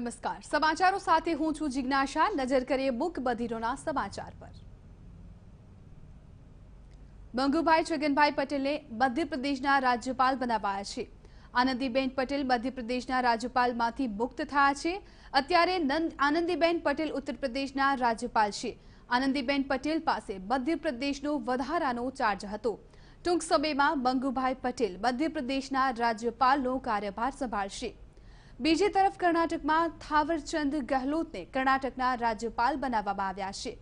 નમસ્કાર સમાચારો સાથે હું છું જિજ્ઞાસા નજર કરીએ બુક બધીરોના સમાચાર પર બંગુભાઈ છગનભાઈ પટેલે મધ્યપ્રદેશના રાજ્યપાલ બનાવાયા છે આનંદીબેન પટેલ મધ્યપ્રદેશના રાજ્યપાલમાંથી મુક્ત થયા છે અત્યારે આનંદીબેન પટેલ ઉત્તર રાજ્યપાલ છે આનંદીબેન પટેલ પાસે મધ્યપ્રદેશનો વધારાનો ચાર્જ હતો ટૂંક સમયમાં બંગુભાઈ પટેલ મધ્યપ્રદેશના રાજ્યપાલનો કાર્યભાર સંભાળશે બીજી તરફ કર્ણાટકમાં થાવરચંદ ગહેલોતને કર્ણાટકના રાજ્યપાલ બનાવવામાં આવ્યા છે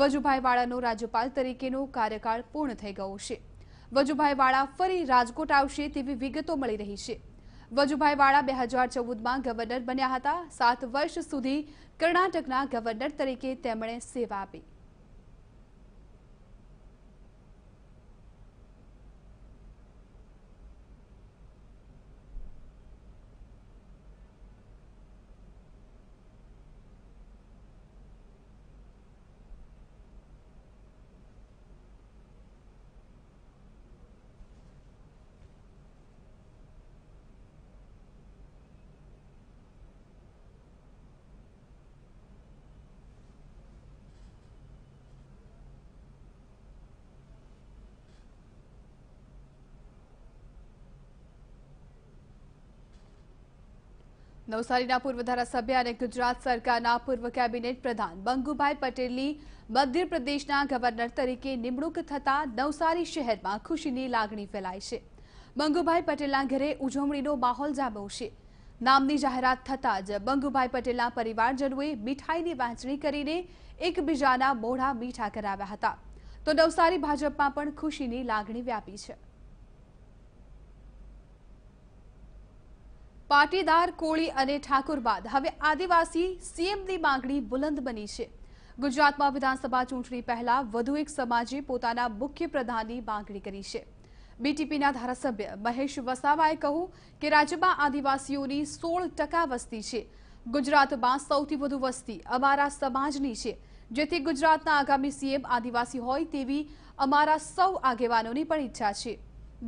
વજુભાઈ વાળાનો રાજ્યપાલ તરીકેનો કાર્યકાળ પૂર્ણ થઈ ગયો છે વજુભાઈ વાળા ફરી રાજકોટ આવશે તેવી વિગતો મળી રહી છે વજુભાઈ વાળા બે હજાર ચૌદમાં ગવર્નર બન્યા હતા સાત વર્ષ સુધી કર્ણાટકના ગવર્નર તરીકે તેમણે સેવા આપી નવસારીના પૂર્વ ધારાસભ્ય અને ગુજરાત સરકારના પૂર્વ કેબિનેટ પ્રધાન બંગુભાઈ પટેલની મધ્યપ્રદેશના ગવર્નર તરીકે નિમણૂક થતાં નવસારી શહેરમાં ખુશીની લાગણી ફેલાય છે બંગુભાઈ પટેલના ઘરે ઉજવણીનો માહોલ જામ્યો છે નામની જાહેરાત થતાં જ બંગુભાઈ પટેલના પરિવારજનોએ મીઠાઈની વહેંચણી કરીને એકબીજાના મોઢા મીઠા કરાવ્યા હતા તો નવસારી ભાજપમાં પણ ખુશીની લાગણી વ્યાપી છે પાટીદાર કોળી અને ઠાકુર બાદ હવે આદિવાસી સીએમની માંગણી બુલંદ બની છે ગુજરાતમાં વિધાનસભા ચૂંટણી પહેલા વધુ એક સમાજે પોતાના મુખ્ય પ્રધાનની માંગણી કરી છે બીટીપીના ધારાસભ્ય મહેશ વસાવાએ કહ્યું કે રાજ્યમાં આદિવાસીઓની સોળ ટકા વસ્તી છે ગુજરાતમાં સૌથી વધુ વસ્તી અમારા સમાજની છે જેથી ગુજરાતના આગામી સીએમ આદિવાસી હોય તેવી અમારા સૌ આગેવાનોની પણ ઈચ્છા છે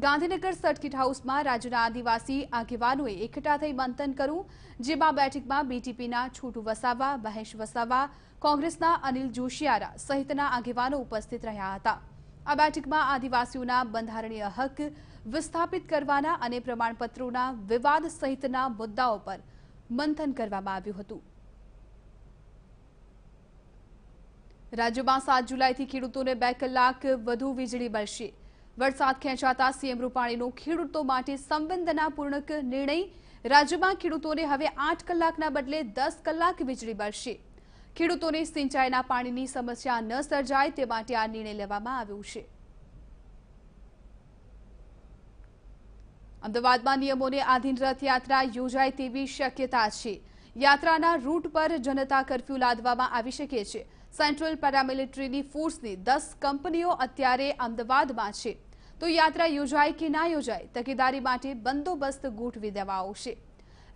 ગાંધીનગર સર્કિટ હાઉસમાં રાજ્યના આદિવાસી આગેવાનોએ એકઠા થઈ મંથન કર્યું જેમાં બેઠકમાં બીટીપીના છોટુ વસાવા મહેશ વસાવા કોંગ્રેસના અનિલ જોશિયારા સહિતના આગેવાનો ઉપસ્થિત રહ્યા હતા આ બેઠકમાં આદિવાસીઓના બંધારણીય હક વિસ્થાપિત કરવાના અને પ્રમાણપત્રોના વિવાદ સહિતના મુદ્દાઓ પર મંથન કરવામાં આવ્યું હતું રાજ્યમાં સાત જુલાઈથી ખેડૂતોને બે કલાક વધુ વીજળી મળશે વરસાદ ખેંચાતા સીએમ રૂપાણીનો ખેડૂતો માટે સંવેદનાપૂર્ણક નિર્ણય રાજ્યમાં ખેડૂતોને હવે આઠ કલાકના બદલે દસ કલાક વીજળી મળશે ખેડૂતોને સિંચાઈના પાણીની સમસ્યા ન સર્જાય તે માટે આ નિર્ણય લેવામાં આવ્યો છે અમદાવાદમાં નિયમોને આધીન રથયાત્રા યોજાય તેવી શક્યતા છે યાત્રાના રૂટ પર જનતા કરફ્યુ લાદવામાં આવી શકે છે સેન્ટ્રલ પેરામિલિટરીની ફોર્સની દસ કંપનીઓ અત્યારે અમદાવાદમાં છે તો યાત્રા યોજાય કે ના યોજાય તકેદારી માટે બંદોબસ્ત ગોઠવી દેવા આવશે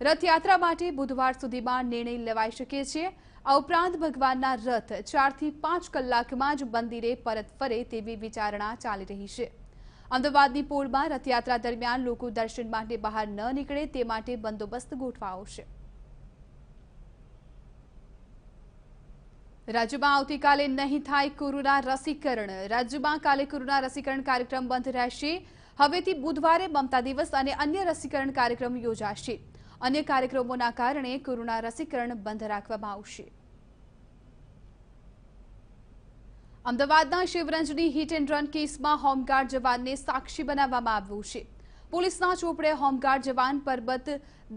રથયાત્રા માટે બુધવાર સુધીમાં નિર્ણય લેવાઈ શકે છે આ ઉપરાંત ભગવાનના રથ ચારથી પાંચ કલાકમાં જ મંદિરે પરત ફરે તેવી વિચારણા ચાલી રહી છે અમદાવાદની પોળમાં રથયાત્રા દરમિયાન લોકો દર્શન માટે બહાર ન નીકળે તે માટે બંદોબસ્ત ગોઠવાયો છે રાજ્યમાં આવતીકાલે નહીં થાય કોરોના રસીકરણ રાજ્યમાં કાલે કોરોના રસીકરણ કાર્યક્રમ બંધ રહેશે હવેથી બુધવારે મમતા દિવસ અને અન્ય રસીકરણ કાર્યક્રમ યોજાશે અન્ય કાર્યક્રમોના કારણે કોરોના રસીકરણ બંધ રાખવામાં આવશે અમદાવાદના શિવરંજની હિટ એન્ડ રન કેસમાં હોમગાર્ડ જવાનને સાક્ષી બનાવવામાં આવ્યું છે પોલીસના ચોપડે હોમગાર્ડ જવાન પરબત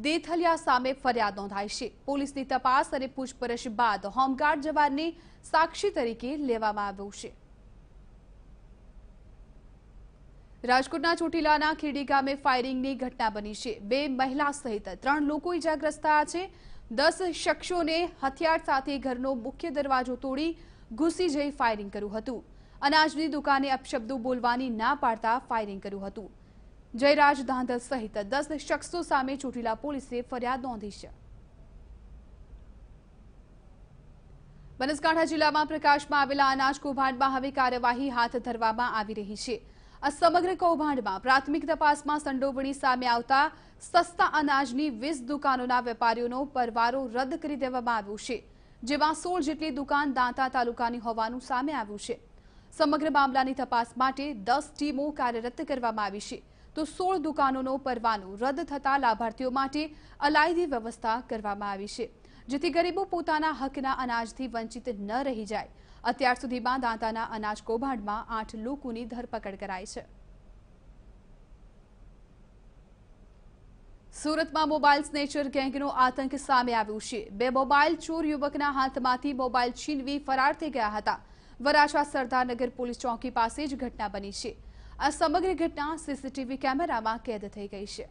દેથલિયા સામે ફરિયાદ નોંધાઈ છે પોલીસની તપાસ અને પૂછપરછ બાદ હોમગાર્ડ જવાનને સાક્ષી તરીકે લેવામાં આવ્યો છે રાજકોટના ચોટીલાના ખીડી ગામે ફાયરિંગની ઘટના બની છે બે મહિલા સહિત ત્રણ લોકો ઇજાગ્રસ્ત છે દસ શખ્સોને હથિયાર સાથે ઘરનો મુખ્ય દરવાજો તોડી ઘૂસી જઈ ફાયરિંગ કર્યું હતું અનાજની દુકાને અપશબ્દો બોલવાની ના પાડતા ફાયરિંગ કર્યું હતું જયરાજ ધાંધલ સહિત દસ શખ્સો સામે ચોટીલા પોલીસે ફરિયાદ નોંધી છે બનાસકાંઠા જિલ્લામાં પ્રકાશમાં આવેલા અનાજ કૌભાંડમાં હવે કાર્યવાહી હાથ ધરવામાં આવી રહી છે આ સમગ્ર કૌભાંડમાં પ્રાથમિક તપાસમાં સંડોવણી સામે આવતા સસ્તા અનાજની વીસ દુકાનોના વેપારીઓનો પરવારો રદ કરી દેવામાં આવ્યો છે જેમાં સોળ જેટલી દુકાન દાંતા તાલુકાની હોવાનું સામે આવ્યું છે સમગ્ર મામલાની તપાસ માટે દસ ટીમો કાર્યરત કરવામાં આવી છે તો સોળ દુકાનોનો પરવાનો રદ થતા લાભાર્થીઓ માટે અલાયદી વ્યવસ્થા કરવામાં આવી છે જેથી ગરીબો પોતાના હકના અનાજથી વંચિત ન રહી જાય અત્યાર સુધીમાં દાંતાના અનાજ કૌભાંડમાં આઠ લોકોની ધરપકડ કરાઈ છે સુરતમાં મોબાઈલ સ્નેચર ગેંગનો આતંક સામે આવ્યું છે બે મોબાઈલ ચોર યુવકના હાથમાંથી મોબાઈલ છીનવી ફરાર થઈ ગયા હતા વરાછા સરદારનગર પોલીસ ચોકી પાસે જ ઘટના બની છે આ સમગ્ર ઘટના સીસીટીવી કેમેરામાં કેદ થઈ ગઈ છે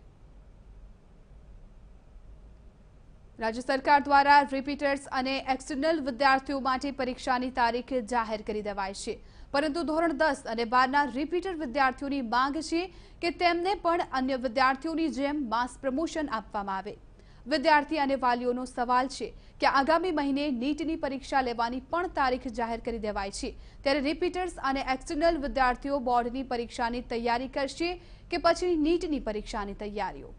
રાજ્ય સરકાર દ્વારા રિપીટર્સ અને એક્સટર્નલ વિદ્યાર્થીઓ માટે પરીક્ષાની તારીખ જાહેર કરી દેવાય છે પરંતુ ધોરણ દસ અને બારના રિપીટર વિદ્યાર્થીઓની માંગ છે કે તેમને પણ અન્ય વિદ્યાર્થીઓની જેમ માસ પ્રમોશન આપવામાં આવે વિદ્યાર્થી અને વાલીઓનો સવાલ છે કે આગામી મહિને નીટની પરીક્ષા લેવાની પણ તારીખ જાહેર કરી દેવાઈ છે ત્યારે રિપીટર્સ અને એક્સટર્નલ વિદ્યાર્થીઓ બોર્ડની પરીક્ષાની તૈયારી કરશે કે પછી નીટની પરીક્ષાની તૈયારીઓ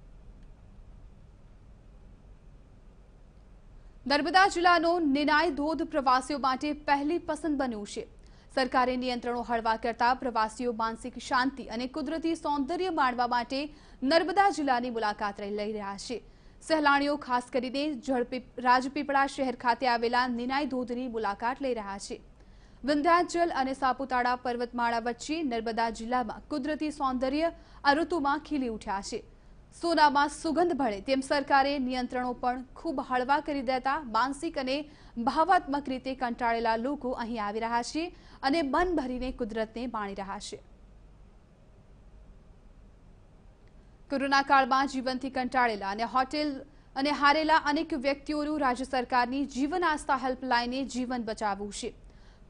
નર્મદા જિલ્લાનો નિનાય ધોધ પ્રવાસીઓ માટે પહેલી પસંદ બન્યું છે સરકારે નિયંત્રણો હળવા કરતા પ્રવાસીઓ માનસિક શાંતિ અને કુદરતી સૌંદર્ય માણવા માટે નર્મદા જિલ્લાની મુલાકાત લઈ રહ્યા છે સહેલાણીઓ ખાસ કરીને રાજપીપળા શહેર ખાતે આવેલા નિનાય ધોધની મુલાકાત લઈ રહ્યા છે વિંધ્યાચલ અને સાપુતારા પર્વતમાળા વચ્ચે નર્મદા જિલ્લામાં કુદરતી સૌંદર્ય આ ઋતુમાં ખીલી ઉઠ્યા છે સોનામાં સુગંધ ભળે તેમ સરકારે નિયંત્રણો પણ ખૂબ હળવા કરી દેતા માનસિક અને ભાવાત્મક રીતે કંટાળેલા લોકો અહીં આવી રહ્યા છે અને મન ભરીને કુદરતને માણી રહ્યા છે કોરોના કાળમાં જીવનથી કંટાળેલા અને હોટેલ અને હારેલા અનેક વ્યક્તિઓનું રાજ્ય સરકારની જીવન આસ્થા હેલ્પલાઇને જીવન બચાવવું છે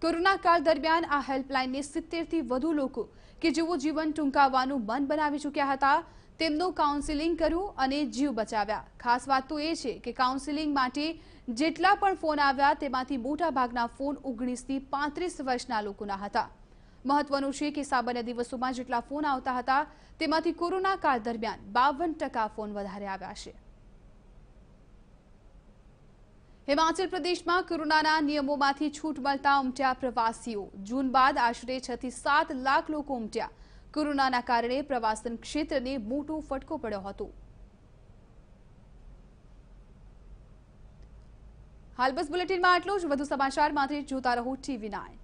કોરોના કાળ દરમિયાન આ હેલ્પલાઇનને સિત્તેરથી વધુ લોકો કે જેઓ જીવન ટૂંકાવવાનું મન બનાવી ચૂક્યા હતા તેમનું કાઉન્સેલિંગ કર્યું અને જીવ બચાવ્યા ખાસ વાત તો એ છે કે કાઉન્સેલિંગ માટે જેટલા પણ ફોન આવ્યા તેમાંથી મોટાભાગના ફોન ઓગણીસથી પાંત્રીસ વર્ષના લોકોના હતા મહત્વનું છે કે સામાન્ય દિવસોમાં જેટલા ફોન આવતા હતા તેમાંથી કોરોના કાળ દરમિયાન બાવન ફોન વધારે આવ્યા છે હિમાચલ પ્રદેશમાં કોરોનાના નિયમોમાંથી છૂટ મળતા ઉમટ્યા પ્રવાસીઓ જૂન બાદ આશરે છ થી સાત લાખ લોકો ઉમટ્યા કોરોનાના કારણે પ્રવાસન ક્ષેત્રને મોટો ફટકો પડ્યો હતો હાલ બસ બુલેટિનમાં આટલું જ વધુ સમાચાર માટે જોતા રહો ટીવી નાઇન